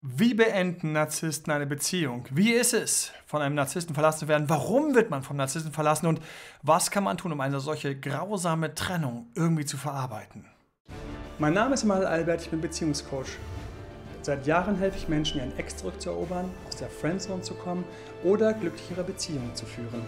Wie beenden Narzissten eine Beziehung? Wie ist es, von einem Narzissten verlassen zu werden? Warum wird man vom Narzissten verlassen? Und was kann man tun, um eine solche grausame Trennung irgendwie zu verarbeiten? Mein Name ist Mal Albert, ich bin Beziehungscoach. Seit Jahren helfe ich Menschen, ihren Ex zurückzuerobern, aus der Friendzone zu kommen oder glücklichere Beziehungen zu führen.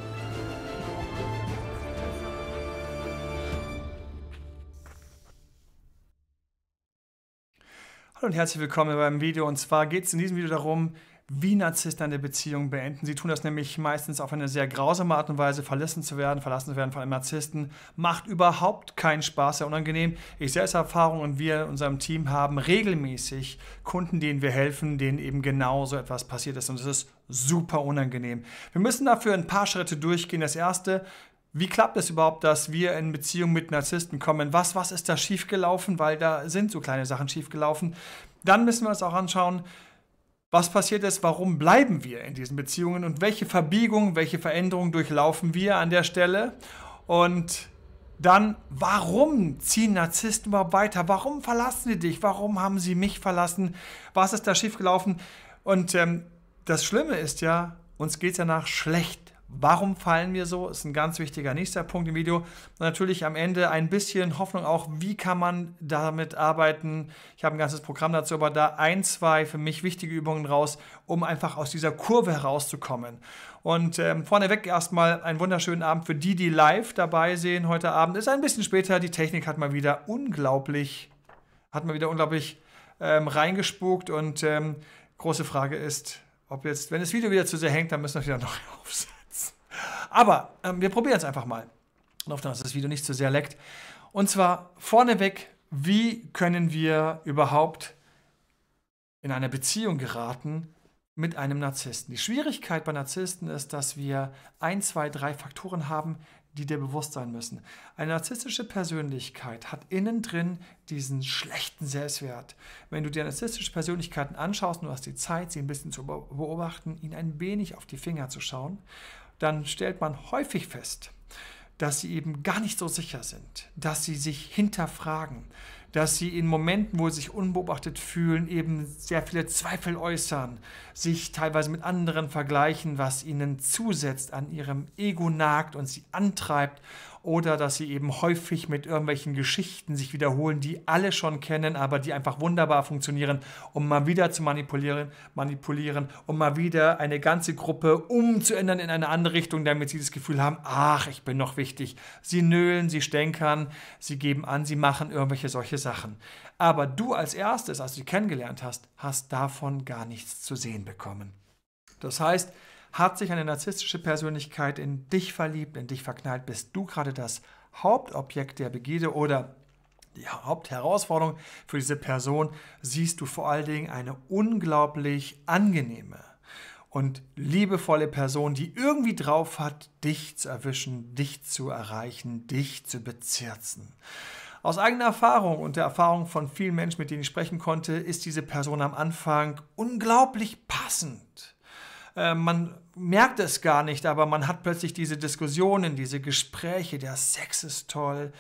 Hallo und herzlich willkommen beim Video. Und zwar geht es in diesem Video darum, wie Narzissten eine Beziehung beenden. Sie tun das nämlich meistens auf eine sehr grausame Art und Weise. Verlassen zu werden, verlassen zu werden von einem Narzissten macht überhaupt keinen Spaß, sehr unangenehm. Ich selbst Erfahrung und wir in unserem Team haben regelmäßig Kunden, denen wir helfen, denen eben genau so etwas passiert ist. Und es ist super unangenehm. Wir müssen dafür ein paar Schritte durchgehen. Das erste, wie klappt es überhaupt, dass wir in Beziehung mit Narzissten kommen? Was, was ist da schiefgelaufen? Weil da sind so kleine Sachen schiefgelaufen. Dann müssen wir uns auch anschauen, was passiert ist, warum bleiben wir in diesen Beziehungen und welche Verbiegungen, welche Veränderungen durchlaufen wir an der Stelle? Und dann, warum ziehen Narzissten überhaupt weiter? Warum verlassen sie dich? Warum haben sie mich verlassen? Was ist da schiefgelaufen? Und ähm, das Schlimme ist ja, uns geht es danach schlecht. Warum fallen wir so? Ist ein ganz wichtiger nächster Punkt im Video. Und natürlich am Ende ein bisschen Hoffnung auch, wie kann man damit arbeiten. Ich habe ein ganzes Programm dazu, aber da ein, zwei für mich wichtige Übungen raus, um einfach aus dieser Kurve herauszukommen. Und ähm, vorneweg erstmal einen wunderschönen Abend für die, die live dabei sehen. Heute Abend ist ein bisschen später. Die Technik hat mal wieder unglaublich, hat mal wieder unglaublich ähm, reingespukt. Und ähm, große Frage ist, ob jetzt, wenn das Video wieder zu sehr hängt, dann müssen wir wieder noch aufsetzen. Aber ähm, wir probieren es einfach mal. Und hoffen, dass das Video nicht zu so sehr leckt. Und zwar vorneweg, wie können wir überhaupt in eine Beziehung geraten mit einem Narzissten? Die Schwierigkeit bei Narzissten ist, dass wir ein, zwei, drei Faktoren haben, die dir bewusst sein müssen. Eine narzisstische Persönlichkeit hat innen drin diesen schlechten Selbstwert. Wenn du dir narzisstische Persönlichkeiten anschaust und du hast die Zeit, sie ein bisschen zu beobachten, ihnen ein wenig auf die Finger zu schauen, dann stellt man häufig fest, dass sie eben gar nicht so sicher sind, dass sie sich hinterfragen, dass sie in Momenten, wo sie sich unbeobachtet fühlen, eben sehr viele Zweifel äußern, sich teilweise mit anderen vergleichen, was ihnen zusetzt, an ihrem Ego nagt und sie antreibt oder dass sie eben häufig mit irgendwelchen Geschichten sich wiederholen, die alle schon kennen, aber die einfach wunderbar funktionieren, um mal wieder zu manipulieren, manipulieren, um mal wieder eine ganze Gruppe umzuändern in eine andere Richtung, damit sie das Gefühl haben, ach, ich bin noch wichtig. Sie nölen, sie stänkern, sie geben an, sie machen irgendwelche solche Sachen. Aber du als erstes, als du sie kennengelernt hast, hast davon gar nichts zu sehen bekommen. Das heißt, hat sich eine narzisstische Persönlichkeit in dich verliebt, in dich verknallt, bist du gerade das Hauptobjekt der Begierde oder die Hauptherausforderung für diese Person, siehst du vor allen Dingen eine unglaublich angenehme und liebevolle Person, die irgendwie drauf hat, dich zu erwischen, dich zu erreichen, dich zu bezirzen. Aus eigener Erfahrung und der Erfahrung von vielen Menschen, mit denen ich sprechen konnte, ist diese Person am Anfang unglaublich passend. Äh, man merkt es gar nicht, aber man hat plötzlich diese Diskussionen, diese Gespräche, der Sex ist toll.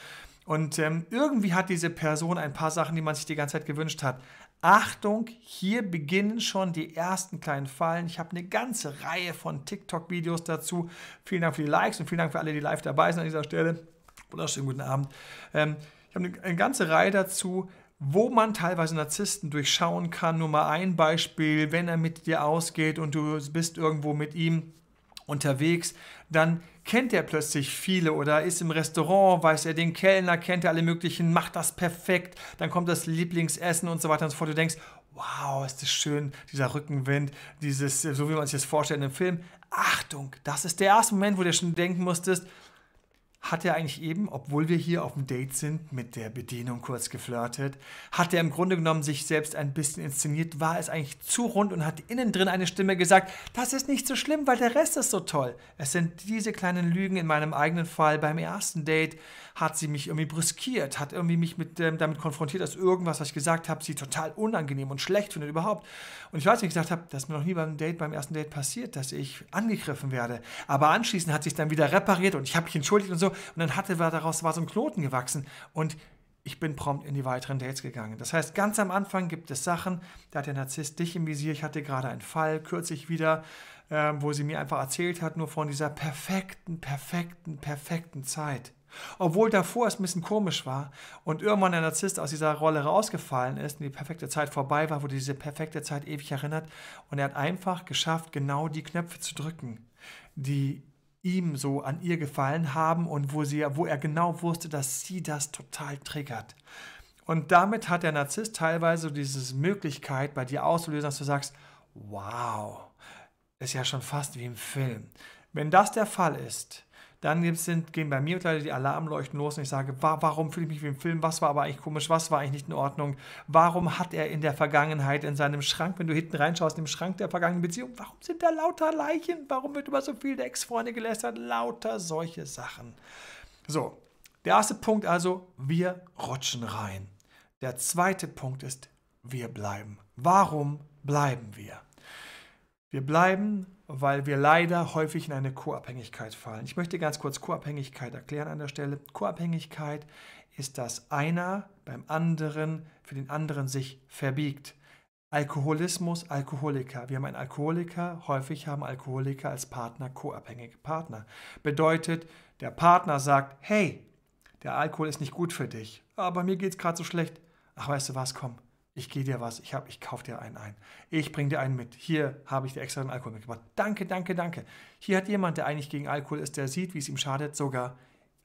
Und ähm, irgendwie hat diese Person ein paar Sachen, die man sich die ganze Zeit gewünscht hat. Achtung, hier beginnen schon die ersten kleinen Fallen. Ich habe eine ganze Reihe von TikTok-Videos dazu. Vielen Dank für die Likes und vielen Dank für alle, die live dabei sind an dieser Stelle. Wunderschönen guten Abend. Ähm, ich habe eine, eine ganze Reihe dazu, wo man teilweise Narzissten durchschauen kann. Nur mal ein Beispiel, wenn er mit dir ausgeht und du bist irgendwo mit ihm unterwegs, dann kennt er plötzlich viele oder ist im Restaurant, weiß er den Kellner, kennt er alle möglichen, macht das perfekt, dann kommt das Lieblingsessen und so weiter und so fort. Du denkst, wow, ist das schön, dieser Rückenwind, dieses, so wie man sich das vorstellt in einem Film. Achtung, das ist der erste Moment, wo du schon denken musstest, hat er eigentlich eben, obwohl wir hier auf dem Date sind, mit der Bedienung kurz geflirtet? Hat er im Grunde genommen sich selbst ein bisschen inszeniert? War es eigentlich zu rund und hat innen drin eine Stimme gesagt, das ist nicht so schlimm, weil der Rest ist so toll? Es sind diese kleinen Lügen in meinem eigenen Fall beim ersten Date, hat sie mich irgendwie brüskiert, hat irgendwie mich mit, ähm, damit konfrontiert, dass irgendwas, was ich gesagt habe, sie total unangenehm und schlecht findet überhaupt. Und ich weiß nicht, ich gesagt habe, dass mir noch nie beim Date, beim ersten Date passiert, dass ich angegriffen werde. Aber anschließend hat sich dann wieder repariert und ich habe mich entschuldigt und so. Und dann hatte war daraus war so ein Knoten gewachsen und ich bin prompt in die weiteren Dates gegangen. Das heißt, ganz am Anfang gibt es Sachen, da hat der Narzisst dich im Visier. Ich hatte gerade einen Fall, kürzlich wieder, äh, wo sie mir einfach erzählt hat, nur von dieser perfekten, perfekten, perfekten Zeit. Obwohl davor es ein bisschen komisch war und irgendwann der Narzisst aus dieser Rolle rausgefallen ist und die perfekte Zeit vorbei war, wurde diese perfekte Zeit ewig erinnert und er hat einfach geschafft, genau die Knöpfe zu drücken, die ihm so an ihr gefallen haben und wo, sie, wo er genau wusste, dass sie das total triggert. Und damit hat der Narzisst teilweise diese Möglichkeit bei dir auszulösen, dass du sagst, wow, ist ja schon fast wie im Film. Wenn das der Fall ist, dann sind, gehen bei mir gleich die Alarmleuchten los und ich sage, warum fühle ich mich wie im Film? Was war aber eigentlich komisch? Was war eigentlich nicht in Ordnung? Warum hat er in der Vergangenheit in seinem Schrank, wenn du hinten reinschaust, im Schrank der vergangenen Beziehung, warum sind da lauter Leichen? Warum wird über so viele Ex-Freunde gelästert? Lauter solche Sachen. So, der erste Punkt also, wir rutschen rein. Der zweite Punkt ist, wir bleiben. Warum bleiben wir? Wir bleiben, weil wir leider häufig in eine Co-Abhängigkeit fallen. Ich möchte ganz kurz Co-Abhängigkeit erklären an der Stelle. Co-Abhängigkeit ist, dass einer beim anderen für den anderen sich verbiegt. Alkoholismus, Alkoholiker. Wir haben einen Alkoholiker, häufig haben Alkoholiker als Partner co-abhängige Partner. Bedeutet, der Partner sagt, hey, der Alkohol ist nicht gut für dich, aber mir geht es gerade so schlecht. Ach, weißt du was, komm, ich gehe dir was, ich, ich kaufe dir einen ein. Ich bringe dir einen mit. Hier habe ich dir extra einen Alkohol mitgebracht. Danke, danke, danke. Hier hat jemand, der eigentlich gegen Alkohol ist, der sieht, wie es ihm schadet, sogar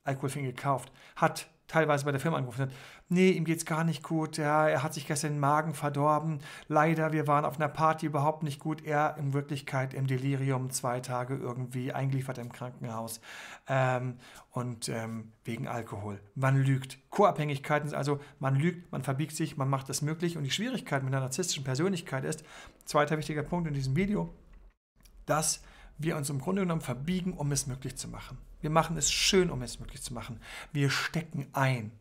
Alkohol für ihn gekauft. Hat teilweise bei der Firma angerufen hat, nee, ihm geht's gar nicht gut, ja, er hat sich gestern den Magen verdorben, leider, wir waren auf einer Party überhaupt nicht gut, er in Wirklichkeit im Delirium zwei Tage irgendwie eingeliefert im Krankenhaus ähm, und ähm, wegen Alkohol. Man lügt. Co-Abhängigkeiten ist also, man lügt, man verbiegt sich, man macht das möglich und die Schwierigkeit mit einer narzisstischen Persönlichkeit ist, zweiter wichtiger Punkt in diesem Video, dass wir uns im Grunde genommen verbiegen, um es möglich zu machen. Wir machen es schön, um es möglich zu machen. Wir stecken ein.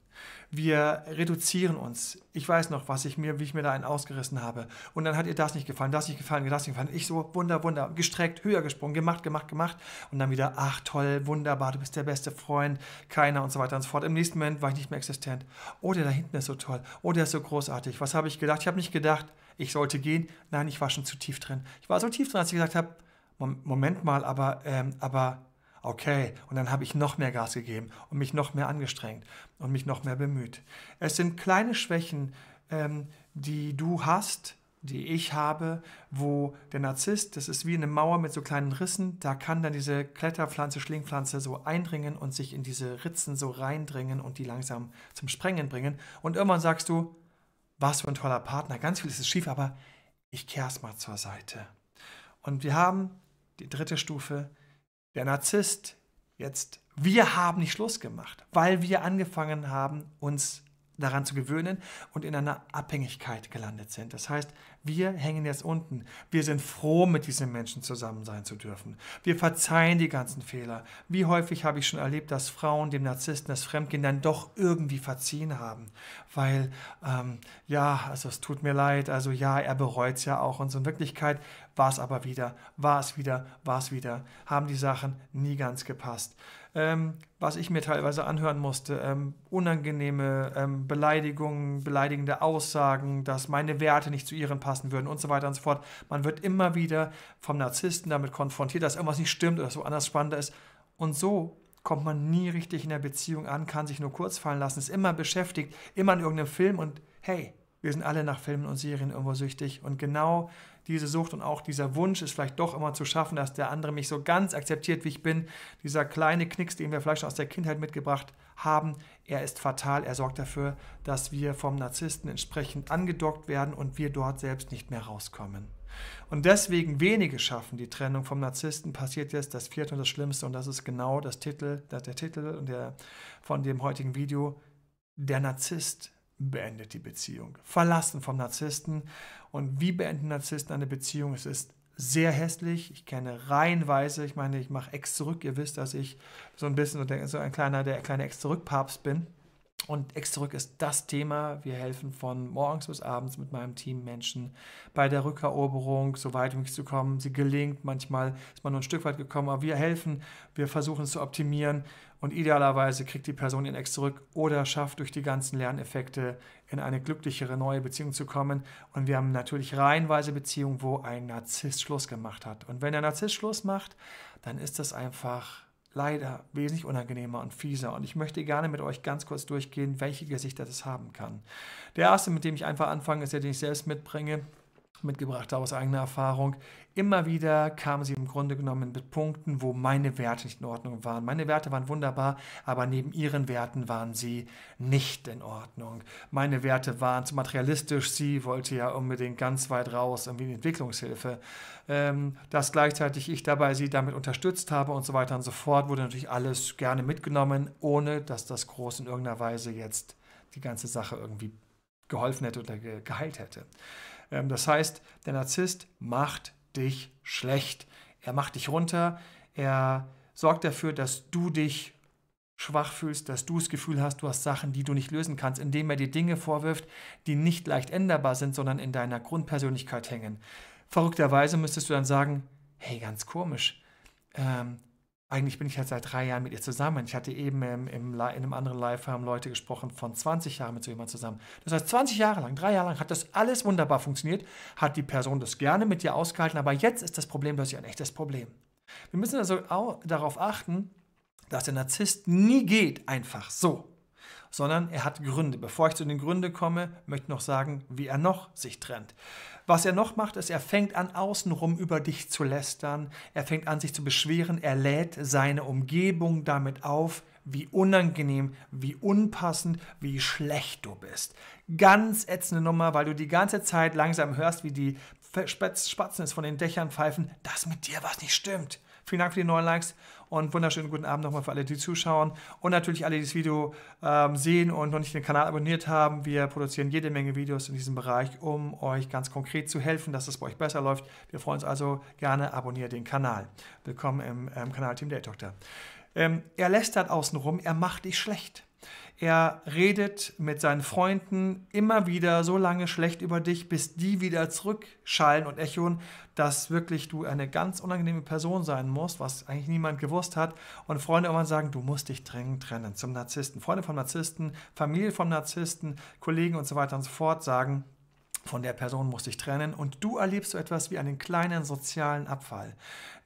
Wir reduzieren uns. Ich weiß noch, was ich mir, wie ich mir da einen ausgerissen habe. Und dann hat ihr das nicht gefallen, das nicht gefallen, das nicht gefallen. Ich so, wunder, wunder, gestreckt, höher gesprungen, gemacht, gemacht, gemacht. Und dann wieder, ach toll, wunderbar, du bist der beste Freund, keiner und so weiter und so fort. Im nächsten Moment war ich nicht mehr existent. Oh, der da hinten ist so toll. Oh, der ist so großartig. Was habe ich gedacht? Ich habe nicht gedacht, ich sollte gehen. Nein, ich war schon zu tief drin. Ich war so tief drin, als ich gesagt habe, Moment mal, aber, ähm, aber okay. Und dann habe ich noch mehr Gas gegeben und mich noch mehr angestrengt und mich noch mehr bemüht. Es sind kleine Schwächen, ähm, die du hast, die ich habe, wo der Narzisst, das ist wie eine Mauer mit so kleinen Rissen, da kann dann diese Kletterpflanze, Schlingpflanze so eindringen und sich in diese Ritzen so reindringen und die langsam zum Sprengen bringen. Und irgendwann sagst du, was für ein toller Partner, ganz viel ist es schief, aber ich kehre es mal zur Seite. Und wir haben die dritte Stufe, der Narzisst jetzt, wir haben nicht Schluss gemacht, weil wir angefangen haben, uns daran zu gewöhnen und in einer Abhängigkeit gelandet sind. Das heißt, wir hängen jetzt unten. Wir sind froh, mit diesen Menschen zusammen sein zu dürfen. Wir verzeihen die ganzen Fehler. Wie häufig habe ich schon erlebt, dass Frauen dem Narzissten, das Fremdgehen dann doch irgendwie verziehen haben. Weil, ähm, ja, also es tut mir leid, also ja, er bereut es ja auch. Und so in Wirklichkeit war es aber wieder, war es wieder, war es wieder, haben die Sachen nie ganz gepasst ähm, was ich mir teilweise anhören musste. Ähm, unangenehme ähm, Beleidigungen, beleidigende Aussagen, dass meine Werte nicht zu ihren passen würden und so weiter und so fort. Man wird immer wieder vom Narzissten damit konfrontiert, dass irgendwas nicht stimmt oder so anders spannender ist. Und so kommt man nie richtig in der Beziehung an, kann sich nur kurz fallen lassen, ist immer beschäftigt, immer in irgendeinem Film und hey, wir sind alle nach Filmen und Serien irgendwo süchtig. Und genau diese Sucht und auch dieser Wunsch, es vielleicht doch immer zu schaffen, dass der andere mich so ganz akzeptiert, wie ich bin. Dieser kleine Knicks, den wir vielleicht schon aus der Kindheit mitgebracht haben, er ist fatal. Er sorgt dafür, dass wir vom Narzissten entsprechend angedockt werden und wir dort selbst nicht mehr rauskommen. Und deswegen wenige schaffen die Trennung vom Narzissten, passiert jetzt das vierte und das Schlimmste und das ist genau das Titel, der Titel und der, von dem heutigen Video, der Narzisst beendet die Beziehung. Verlassen vom Narzissten. Und wie beenden Narzissten eine Beziehung? Es ist sehr hässlich. Ich kenne reihenweise, ich meine, ich mache Ex zurück. Ihr wisst, dass ich so ein bisschen so, ein kleiner, der kleine Ex zurück Papst bin. Und X zurück ist das Thema. Wir helfen von morgens bis abends mit meinem Team Menschen bei der Rückeroberung, so weit wie möglich zu kommen. Sie gelingt, manchmal ist man nur ein Stück weit gekommen, aber wir helfen, wir versuchen es zu optimieren und idealerweise kriegt die Person ihren Ex zurück oder schafft durch die ganzen Lerneffekte in eine glücklichere neue Beziehung zu kommen. Und wir haben natürlich reihenweise Beziehungen, wo ein Narzisst Schluss gemacht hat. Und wenn der Narzisst Schluss macht, dann ist das einfach leider wesentlich unangenehmer und fieser. Und ich möchte gerne mit euch ganz kurz durchgehen, welche Gesichter das haben kann. Der erste, mit dem ich einfach anfange, ist der, den ich selbst mitbringe mitgebracht habe aus eigener Erfahrung. Immer wieder kamen sie im Grunde genommen mit Punkten, wo meine Werte nicht in Ordnung waren. Meine Werte waren wunderbar, aber neben ihren Werten waren sie nicht in Ordnung. Meine Werte waren zu materialistisch, sie wollte ja unbedingt ganz weit raus, irgendwie in Entwicklungshilfe. Ähm, dass gleichzeitig ich dabei sie damit unterstützt habe und so weiter und so fort, wurde natürlich alles gerne mitgenommen, ohne dass das groß in irgendeiner Weise jetzt die ganze Sache irgendwie geholfen hätte oder geheilt hätte. Ähm, das heißt, der Narzisst macht dich schlecht. Er macht dich runter. Er sorgt dafür, dass du dich schwach fühlst, dass du das Gefühl hast, du hast Sachen, die du nicht lösen kannst, indem er dir Dinge vorwirft, die nicht leicht änderbar sind, sondern in deiner Grundpersönlichkeit hängen. Verrückterweise müsstest du dann sagen, hey, ganz komisch, ähm, eigentlich bin ich halt seit drei Jahren mit ihr zusammen. Ich hatte eben im, im, in einem anderen Live haben Leute gesprochen von 20 Jahren mit so jemandem zusammen. Das heißt, 20 Jahre lang, drei Jahre lang hat das alles wunderbar funktioniert, hat die Person das gerne mit dir ausgehalten, aber jetzt ist das Problem plötzlich ein echtes Problem. Wir müssen also darauf achten, dass der Narzisst nie geht einfach so, sondern er hat Gründe. Bevor ich zu den Gründen komme, möchte ich noch sagen, wie er noch sich trennt. Was er noch macht, ist, er fängt an, außenrum über dich zu lästern, er fängt an, sich zu beschweren, er lädt seine Umgebung damit auf, wie unangenehm, wie unpassend, wie schlecht du bist. Ganz ätzende Nummer, weil du die ganze Zeit langsam hörst, wie die Spatzen es von den Dächern pfeifen, dass mit dir was nicht stimmt. Vielen Dank für die neuen Likes und wunderschönen guten Abend nochmal für alle, die zuschauen und natürlich alle, die das Video ähm, sehen und noch nicht den Kanal abonniert haben. Wir produzieren jede Menge Videos in diesem Bereich, um euch ganz konkret zu helfen, dass es bei euch besser läuft. Wir freuen uns also gerne, abonniert den Kanal. Willkommen im ähm, Kanal Team Date Doctor. Ähm, er lästert außenrum, er macht dich schlecht. Er redet mit seinen Freunden immer wieder so lange schlecht über dich, bis die wieder zurückschallen und echoen, dass wirklich du eine ganz unangenehme Person sein musst, was eigentlich niemand gewusst hat. Und Freunde immer sagen, du musst dich dringend trennen zum Narzissten. Freunde vom Narzissten, Familie vom Narzissten, Kollegen und so weiter und so fort sagen, von der Person musst dich trennen und du erlebst so etwas wie einen kleinen sozialen Abfall.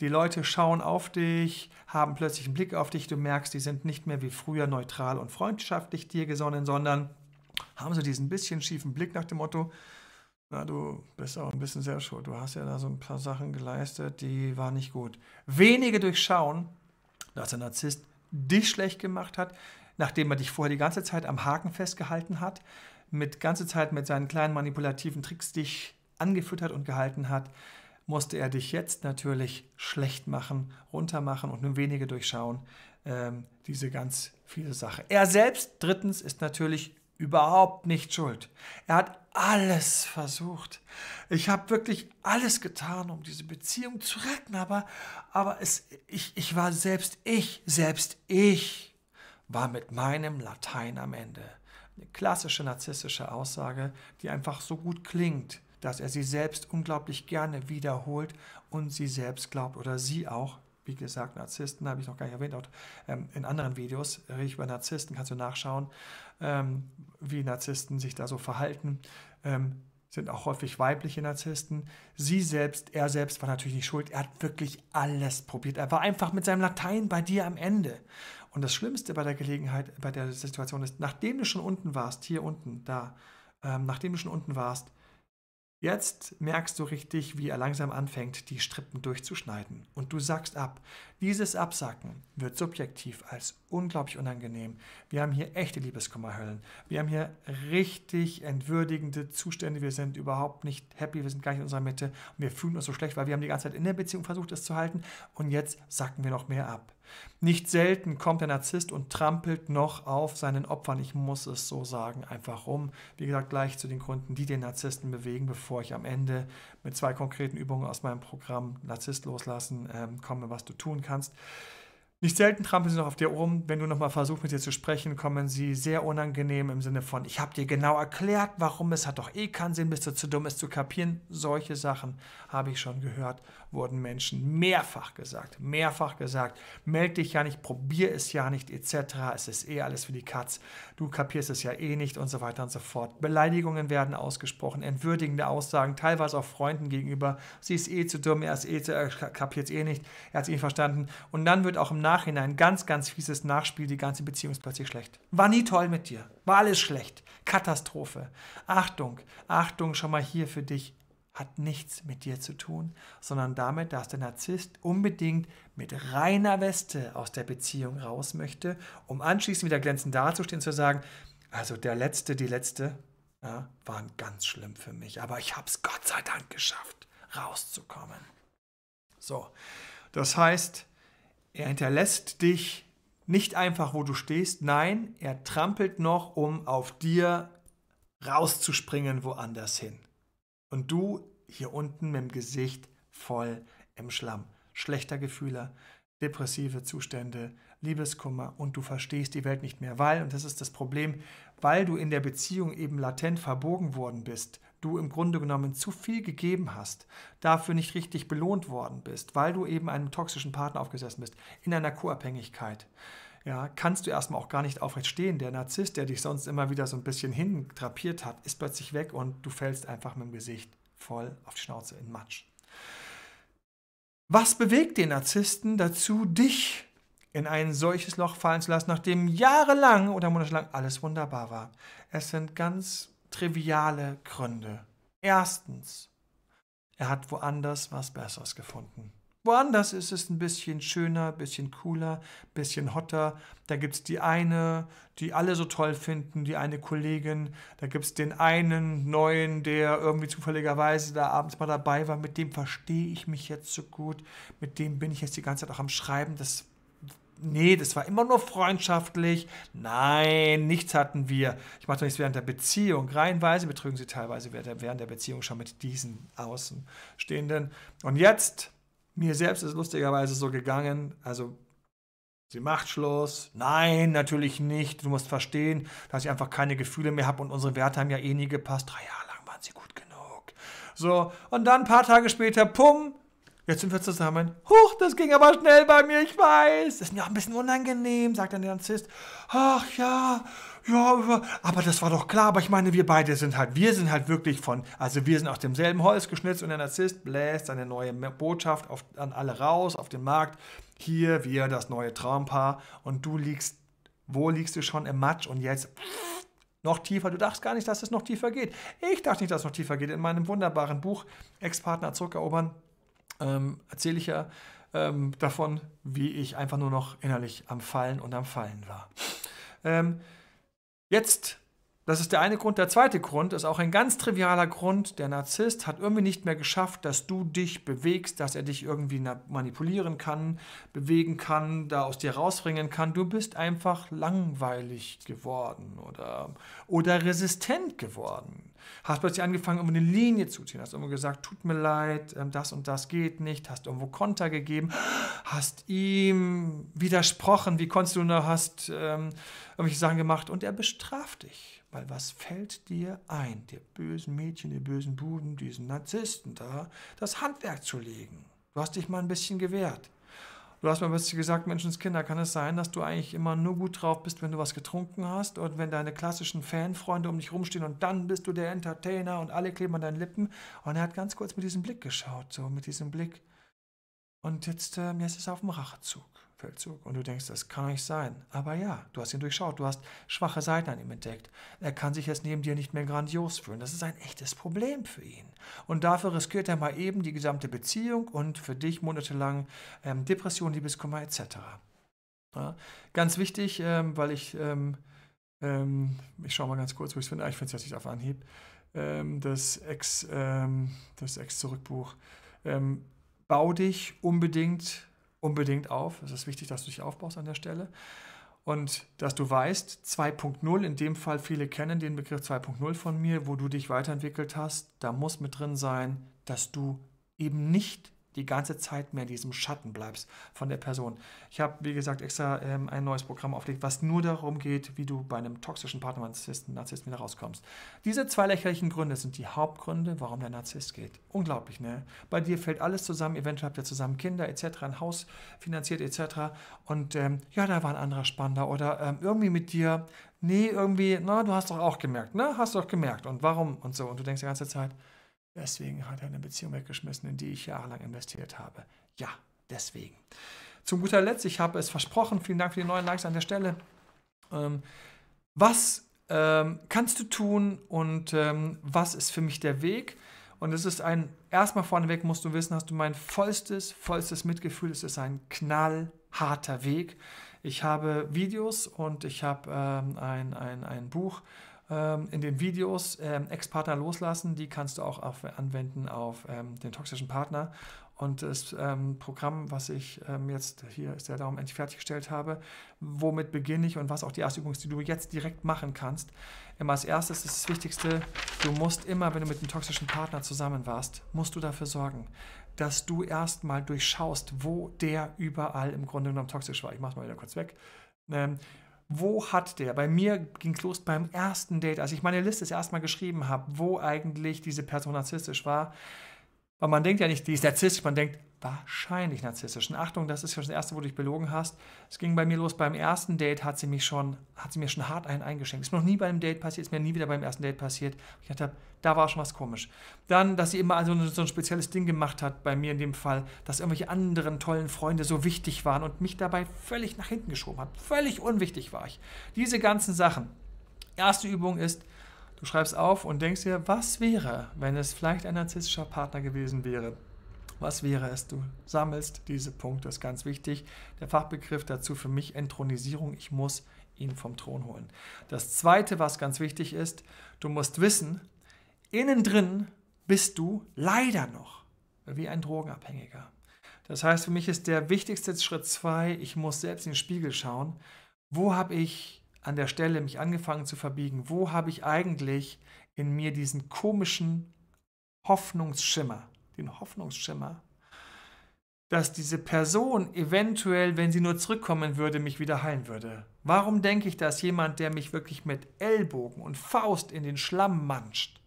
Die Leute schauen auf dich, haben plötzlich einen Blick auf dich, du merkst, die sind nicht mehr wie früher neutral und freundschaftlich dir gesonnen, sondern haben so diesen bisschen schiefen Blick nach dem Motto, na, du bist auch ein bisschen sehr schuld. Du hast ja da so ein paar Sachen geleistet, die waren nicht gut. Wenige durchschauen, dass der Narzisst dich schlecht gemacht hat, nachdem er dich vorher die ganze Zeit am Haken festgehalten hat, mit ganze Zeit mit seinen kleinen manipulativen Tricks dich angefüttert und gehalten hat, musste er dich jetzt natürlich schlecht machen, runtermachen und nur wenige durchschauen. Ähm, diese ganz viele Sache. Er selbst, drittens, ist natürlich überhaupt nicht schuld. Er hat alles versucht. Ich habe wirklich alles getan, um diese Beziehung zu retten, aber, aber es, ich, ich war selbst ich, selbst ich war mit meinem Latein am Ende. Eine klassische narzisstische Aussage, die einfach so gut klingt, dass er sie selbst unglaublich gerne wiederholt und sie selbst glaubt oder sie auch. Wie gesagt, Narzissten habe ich noch gar nicht erwähnt, auch ähm, in anderen Videos rede ich über Narzissten, kannst du nachschauen, ähm, wie Narzissten sich da so verhalten. Ähm, sind auch häufig weibliche Narzissten. Sie selbst, er selbst war natürlich nicht schuld. Er hat wirklich alles probiert. Er war einfach mit seinem Latein bei dir am Ende. Und das Schlimmste bei der Gelegenheit, bei der Situation ist, nachdem du schon unten warst, hier unten, da, ähm, nachdem du schon unten warst, Jetzt merkst du richtig, wie er langsam anfängt, die Strippen durchzuschneiden. Und du sagst ab. Dieses Absacken wird subjektiv als unglaublich unangenehm. Wir haben hier echte Liebeskummerhöllen. Wir haben hier richtig entwürdigende Zustände. Wir sind überhaupt nicht happy. Wir sind gar nicht in unserer Mitte. Und wir fühlen uns so schlecht, weil wir haben die ganze Zeit in der Beziehung versucht, es zu halten. Und jetzt sacken wir noch mehr ab. Nicht selten kommt der Narzisst und trampelt noch auf seinen Opfern, ich muss es so sagen, einfach rum. Wie gesagt, gleich zu den Gründen, die den Narzissten bewegen, bevor ich am Ende mit zwei konkreten Übungen aus meinem Programm Narzisst loslassen ähm, komme, was du tun kannst. Nicht selten trampeln sie noch auf dir um. Wenn du nochmal versuchst, mit dir zu sprechen, kommen sie sehr unangenehm im Sinne von, ich habe dir genau erklärt, warum es hat doch eh keinen Sinn, bist du zu dumm, es zu kapieren. Solche Sachen habe ich schon gehört wurden Menschen mehrfach gesagt, mehrfach gesagt, melde dich ja nicht, probier es ja nicht, etc. Es ist eh alles für die Katz, du kapierst es ja eh nicht und so weiter und so fort. Beleidigungen werden ausgesprochen, entwürdigende Aussagen, teilweise auch Freunden gegenüber, sie ist eh zu dumm, er ist eh zu, er kapiert eh nicht, er hat es eh nicht verstanden. Und dann wird auch im Nachhinein ganz, ganz fieses Nachspiel, die ganze Beziehung ist plötzlich schlecht. War nie toll mit dir, war alles schlecht, Katastrophe. Achtung, Achtung schon mal hier für dich hat nichts mit dir zu tun, sondern damit, dass der Narzisst unbedingt mit reiner Weste aus der Beziehung raus möchte, um anschließend wieder glänzend dazustehen und zu sagen, also der Letzte, die Letzte ja, waren ganz schlimm für mich, aber ich habe es Gott sei Dank geschafft, rauszukommen. So, das heißt, er hinterlässt dich nicht einfach, wo du stehst, nein, er trampelt noch, um auf dir rauszuspringen woanders hin. Und du hier unten mit dem Gesicht voll im Schlamm. Schlechter Gefühle, depressive Zustände, Liebeskummer und du verstehst die Welt nicht mehr, weil, und das ist das Problem, weil du in der Beziehung eben latent verbogen worden bist, du im Grunde genommen zu viel gegeben hast, dafür nicht richtig belohnt worden bist, weil du eben einem toxischen Partner aufgesessen bist, in einer Co-Abhängigkeit ja, kannst du erstmal auch gar nicht aufrecht stehen. Der Narzisst, der dich sonst immer wieder so ein bisschen hintrapiert hat, ist plötzlich weg und du fällst einfach mit dem Gesicht voll auf die Schnauze in Matsch. Was bewegt den Narzissten dazu, dich in ein solches Loch fallen zu lassen, nachdem jahrelang oder monatelang alles wunderbar war? Es sind ganz triviale Gründe. Erstens, er hat woanders was Besseres gefunden. Woanders ist es ein bisschen schöner, ein bisschen cooler, ein bisschen hotter. Da gibt es die eine, die alle so toll finden, die eine Kollegin. Da gibt es den einen neuen, der irgendwie zufälligerweise da abends mal dabei war. Mit dem verstehe ich mich jetzt so gut. Mit dem bin ich jetzt die ganze Zeit auch am Schreiben. Das Nee, das war immer nur freundschaftlich. Nein, nichts hatten wir. Ich mache doch nichts während der Beziehung. Reihenweise betrügen sie teilweise während der Beziehung schon mit diesen Außenstehenden. Und jetzt mir selbst ist lustigerweise so gegangen, also sie macht Schluss. Nein, natürlich nicht. Du musst verstehen, dass ich einfach keine Gefühle mehr habe und unsere Werte haben ja eh nie gepasst. Drei Jahre lang waren sie gut genug. So, und dann ein paar Tage später, pum, Jetzt sind wir zusammen. Huch, das ging aber schnell bei mir, ich weiß. Das ist mir auch ein bisschen unangenehm, sagt dann der Narzisst. Ach ja, ja, aber das war doch klar, aber ich meine, wir beide sind halt, wir sind halt wirklich von, also wir sind aus demselben Holz geschnitzt und der Narzisst bläst seine neue Botschaft auf, an alle raus, auf den Markt. Hier, wir, das neue Traumpaar und du liegst, wo liegst du schon im Matsch und jetzt noch tiefer. Du dachtest gar nicht, dass es noch tiefer geht. Ich dachte nicht, dass es noch tiefer geht. In meinem wunderbaren Buch Ex-Partner zurückerobern ähm, erzähle ich ja ähm, davon, wie ich einfach nur noch innerlich am Fallen und am Fallen war. Ähm, Jetzt, das ist der eine Grund. Der zweite Grund ist auch ein ganz trivialer Grund. Der Narzisst hat irgendwie nicht mehr geschafft, dass du dich bewegst, dass er dich irgendwie manipulieren kann, bewegen kann, da aus dir rausringen kann. Du bist einfach langweilig geworden oder, oder resistent geworden. Hast plötzlich angefangen, irgendwo eine Linie zu ziehen, hast irgendwo gesagt, tut mir leid, ähm, das und das geht nicht, hast irgendwo Konter gegeben, hast ihm widersprochen, wie konntest du nur, hast ähm, irgendwelche Sachen gemacht und er bestraft dich. Weil was fällt dir ein, dir bösen Mädchen, dir bösen Buben, diesen Narzissten da, das Handwerk zu legen? Du hast dich mal ein bisschen gewehrt. Du hast mir plötzlich gesagt, Menschenskinder, kann es sein, dass du eigentlich immer nur gut drauf bist, wenn du was getrunken hast und wenn deine klassischen Fanfreunde um dich rumstehen und dann bist du der Entertainer und alle kleben an deinen Lippen. Und er hat ganz kurz mit diesem Blick geschaut, so mit diesem Blick. Und jetzt, ähm, jetzt ist er auf dem Rachezug. Feldzug. Und du denkst, das kann nicht sein. Aber ja, du hast ihn durchschaut, du hast schwache Seiten an ihm entdeckt. Er kann sich jetzt neben dir nicht mehr grandios fühlen. Das ist ein echtes Problem für ihn. Und dafür riskiert er mal eben die gesamte Beziehung und für dich monatelang ähm, Depression, Liebeskummer etc. Ja, ganz wichtig, ähm, weil ich, ähm, ähm ich schaue mal ganz kurz, wo ah, ich es finde. Ich finde es jetzt nicht auf Anhieb. Ähm, das Ex, ähm, das Ex-Zurückbuch. bau dich unbedingt unbedingt auf. Es ist wichtig, dass du dich aufbaust an der Stelle. Und dass du weißt, 2.0, in dem Fall viele kennen den Begriff 2.0 von mir, wo du dich weiterentwickelt hast, da muss mit drin sein, dass du eben nicht die ganze Zeit mehr in diesem Schatten bleibst von der Person. Ich habe, wie gesagt, extra ähm, ein neues Programm aufgelegt, was nur darum geht, wie du bei einem toxischen Partner, Narzissten, Narzissten wieder rauskommst. Diese zwei lächerlichen Gründe sind die Hauptgründe, warum der Narzisst geht. Unglaublich, ne? Bei dir fällt alles zusammen, eventuell habt ihr zusammen Kinder etc., ein Haus finanziert etc. Und ähm, ja, da war ein anderer Spannender oder ähm, irgendwie mit dir, nee, irgendwie, na, du hast doch auch gemerkt, ne? Hast doch gemerkt und warum und so. Und du denkst die ganze Zeit, Deswegen hat er eine Beziehung weggeschmissen, in die ich jahrelang investiert habe. Ja, deswegen. Zu guter Letzt, ich habe es versprochen. Vielen Dank für die neuen Likes an der Stelle. Ähm, was ähm, kannst du tun und ähm, was ist für mich der Weg? Und es ist ein, erstmal vorneweg musst du wissen, hast du mein vollstes, vollstes Mitgefühl. Es ist ein knallharter Weg. Ich habe Videos und ich habe ähm, ein, ein, ein Buch ähm, in den Videos ähm, Ex-Partner loslassen, die kannst du auch auf, anwenden auf ähm, den toxischen Partner. Und das Programm, was ich jetzt, hier ist der Daumen, endlich fertiggestellt habe, womit beginne ich und was auch die erste Übung ist, die du jetzt direkt machen kannst. Immer als erstes ist das Wichtigste, du musst immer, wenn du mit einem toxischen Partner zusammen warst, musst du dafür sorgen, dass du erstmal durchschaust, wo der überall im Grunde genommen toxisch war. Ich mache es mal wieder kurz weg wo hat der? Bei mir ging es los beim ersten Date, als ich meine Liste erstmal geschrieben habe, wo eigentlich diese Person narzisstisch war. Weil man denkt ja nicht, die ist narzisstisch, man denkt, wahrscheinlich narzisstisch. Und Achtung, das ist ja das erste, wo du dich belogen hast. Es ging bei mir los, beim ersten Date hat sie mich schon, hat sie mir schon hart einen eingeschenkt. Ist mir noch nie bei einem Date passiert, ist mir nie wieder beim ersten Date passiert. Ich dachte, da war schon was komisch. Dann, dass sie immer also so ein spezielles Ding gemacht hat, bei mir in dem Fall, dass irgendwelche anderen tollen Freunde so wichtig waren und mich dabei völlig nach hinten geschoben hat. Völlig unwichtig war ich. Diese ganzen Sachen. Erste Übung ist, Du schreibst auf und denkst dir, was wäre, wenn es vielleicht ein narzisstischer Partner gewesen wäre? Was wäre es? Du sammelst diese Punkte, ist ganz wichtig. Der Fachbegriff dazu für mich Entronisierung. Ich muss ihn vom Thron holen. Das zweite, was ganz wichtig ist, du musst wissen, innen drin bist du leider noch wie ein Drogenabhängiger. Das heißt, für mich ist der wichtigste Schritt zwei, ich muss selbst in den Spiegel schauen. Wo habe ich an der Stelle mich angefangen zu verbiegen? Wo habe ich eigentlich in mir diesen komischen Hoffnungsschimmer, den Hoffnungsschimmer, dass diese Person eventuell, wenn sie nur zurückkommen würde, mich wieder heilen würde? Warum denke ich, dass jemand, der mich wirklich mit Ellbogen und Faust in den Schlamm manscht,